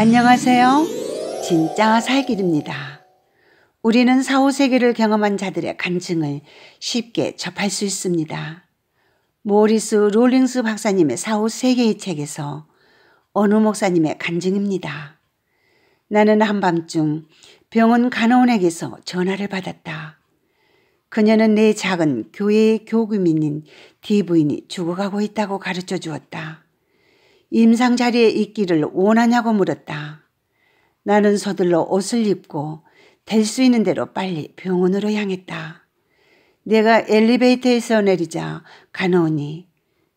안녕하세요. 진짜 살길입니다. 우리는 사후세계를 경험한 자들의 간증을 쉽게 접할 수 있습니다. 모리스 롤링스 박사님의 사후세계의 책에서 어느 목사님의 간증입니다. 나는 한밤중 병원 간호원에게서 전화를 받았다. 그녀는 내 작은 교회의 교구민인 디부인이 죽어가고 있다고 가르쳐 주었다. 임상 자리에 있기를 원하냐고 물었다. 나는 서둘러 옷을 입고 될 수 있는 대로 빨리 병원으로 향했다. 내가 엘리베이터에서 내리자 간호원이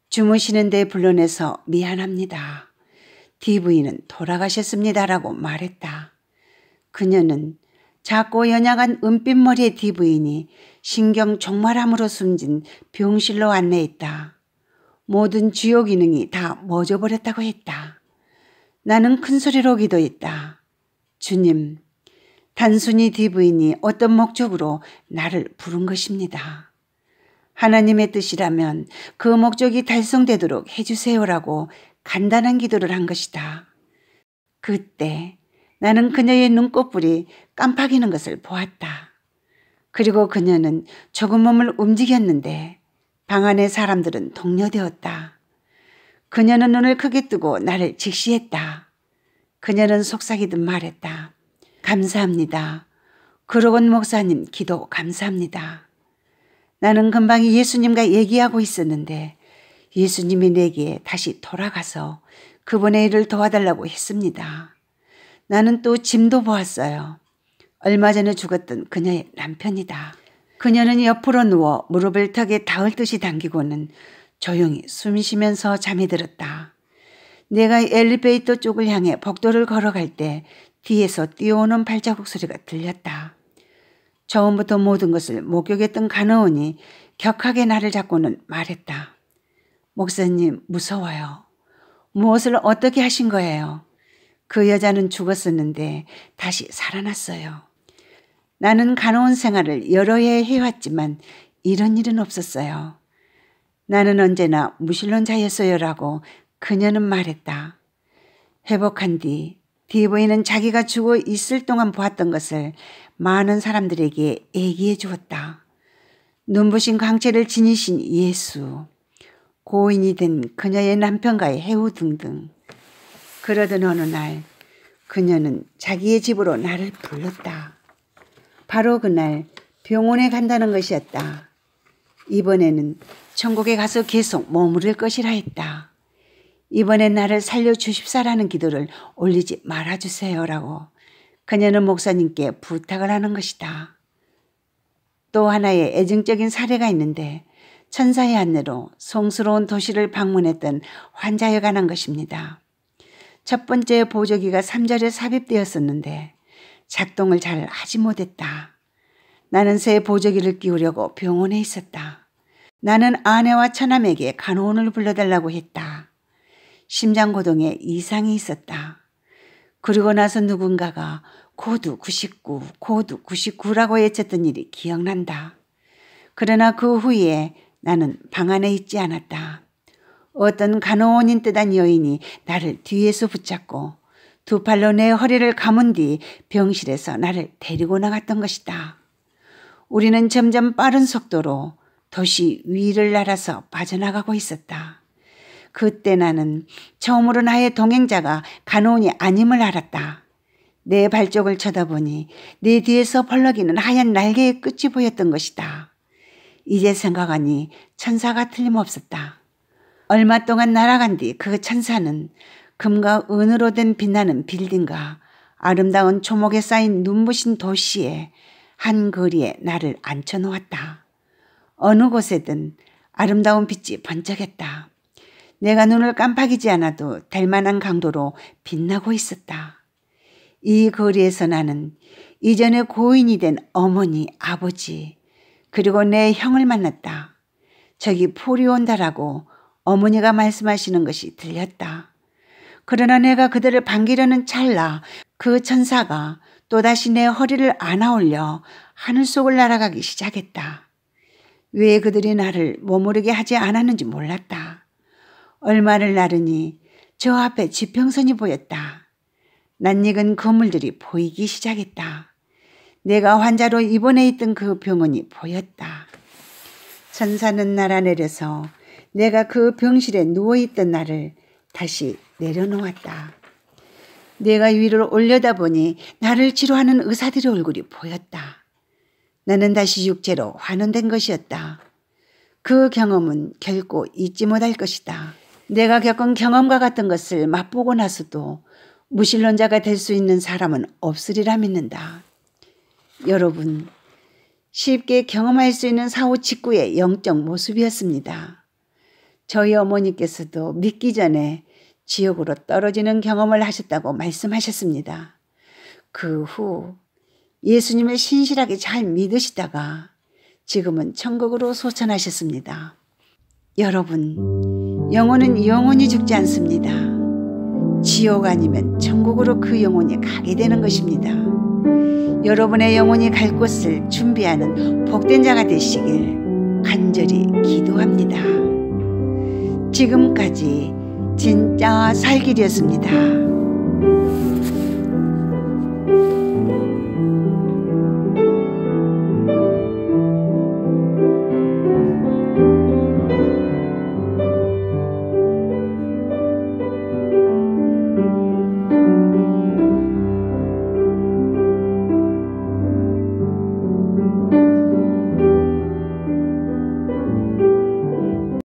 주무시는데 불러내서 미안합니다. DV는 돌아가셨습니다라고 말했다. 그녀는 작고 연약한 은빛머리의 DV인이 신경 종말함으로 숨진 병실로 안내했다. 모든 주요 기능이 다 멎어버렸다고 했다. 나는 큰 소리로 기도했다. 주님, 단순히 디브인이 어떤 목적으로 나를 부른 것입니다. 하나님의 뜻이라면 그 목적이 달성되도록 해주세요라고 간단한 기도를 한 것이다. 그때 나는 그녀의 눈꺼풀이 깜빡이는 것을 보았다. 그리고 그녀는 조금 몸을 움직였는데 방 안의 사람들은 동료되었다. 그녀는 눈을 크게 뜨고 나를 직시했다. 그녀는 속삭이듯 말했다. 감사합니다. 그러곤 목사님 기도 감사합니다. 나는 금방 예수님과 얘기하고 있었는데 예수님이 내게 다시 돌아가서 그분의 일을 도와달라고 했습니다. 나는 또 짐도 보았어요. 얼마 전에 죽었던 그녀의 남편이다. 그녀는 옆으로 누워 무릎을 턱에 닿을 듯이 당기고는 조용히 숨 쉬면서 잠이 들었다. 내가 엘리베이터 쪽을 향해 복도를 걸어갈 때 뒤에서 뛰어오는 발자국 소리가 들렸다. 처음부터 모든 것을 목격했던 가호원이 격하게 나를 잡고는 말했다. 목사님 무서워요. 무엇을 어떻게 하신 거예요? 그 여자는 죽었었는데 다시 살아났어요. 나는 간호원 생활을 여러 해 해왔지만 이런 일은 없었어요. 나는 언제나 무신론자였어요라고 그녀는 말했다. 회복한 뒤 디보이는 자기가 죽어 있을 동안 보았던 것을 많은 사람들에게 얘기해 주었다. 눈부신 광채를 지니신 예수, 고인이 된 그녀의 남편과의 해우 등등. 그러던 어느 날 그녀는 자기의 집으로 나를 불렀다. 바로 그날 병원에 간다는 것이었다. 이번에는 천국에 가서 계속 머무를 것이라 했다. 이번엔 나를 살려주십사라는 기도를 올리지 말아주세요라고 그녀는 목사님께 부탁을 하는 것이다. 또 하나의 애증적인 사례가 있는데 천사의 안내로 성스러운 도시를 방문했던 환자에 관한 것입니다. 첫 번째 보조기가 3절에 삽입되었었는데 작동을 잘 하지 못했다. 나는 새 보조기를 끼우려고 병원에 있었다. 나는 아내와 처남에게 간호원을 불러달라고 했다. 심장고동에 이상이 있었다. 그리고 나서 누군가가 고두 99, 고두 99라고 외쳤던 일이 기억난다. 그러나 그 후에 나는 방 안에 있지 않았다. 어떤 간호원인 뜻한 여인이 나를 뒤에서 붙잡고 두 팔로 내 허리를 감은 뒤 병실에서 나를 데리고 나갔던 것이다. 우리는 점점 빠른 속도로 도시 위를 날아서 빠져나가고 있었다. 그때 나는 처음으로 나의 동행자가 간호원이 아님을 알았다. 내 발쪽을 쳐다보니 내 뒤에서 벌러기는 하얀 날개의 끝이 보였던 것이다. 이제 생각하니 천사가 틀림없었다. 얼마 동안 날아간 뒤 그 천사는 금과 은으로 된 빛나는 빌딩과 아름다운 초목에 쌓인 눈부신 도시에한 거리에 나를 앉혀놓았다. 어느 곳에든 아름다운 빛이 번쩍했다. 내가 눈을 깜빡이지 않아도 될 만한 강도로 빛나고 있었다. 이 거리에서 나는 이전에 고인이 된 어머니, 아버지, 그리고 내 형을 만났다. 저기 포리온다라고 어머니가 말씀하시는 것이 들렸다. 그러나 내가 그들을 반기려는 찰나 그 천사가 또다시 내 허리를 안아올려 하늘 속을 날아가기 시작했다. 왜 그들이 나를 머무르게 하지 않았는지 몰랐다. 얼마를 나르니 저 앞에 지평선이 보였다. 낯익은 건물들이 보이기 시작했다. 내가 환자로 입원해 있던 그 병원이 보였다. 천사는 날아내려서 내가 그 병실에 누워있던 나를 다시 내려놓았다. 내가 위를 올려다보니 나를 치료하는 의사들의 얼굴이 보였다. 나는 다시 육체로 환원된 것이었다. 그 경험은 결코 잊지 못할 것이다. 내가 겪은 경험과 같은 것을 맛보고 나서도 무신론자가 될 수 있는 사람은 없으리라 믿는다. 여러분, 쉽게 경험할 수 있는 사후 직구의 영적 모습이었습니다. 저희 어머니께서도 믿기 전에 지옥으로 떨어지는 경험을 하셨다고 말씀하셨습니다. 그 후 예수님을 신실하게 잘 믿으시다가 지금은 천국으로 소천하셨습니다. 여러분, 영혼은 영원히 죽지 않습니다. 지옥 아니면 천국으로 그 영혼이 가게 되는 것입니다. 여러분의 영혼이 갈 곳을 준비하는 복된 자가 되시길 간절히 기도합니다. 지금까지 진짜 살길이었습니다.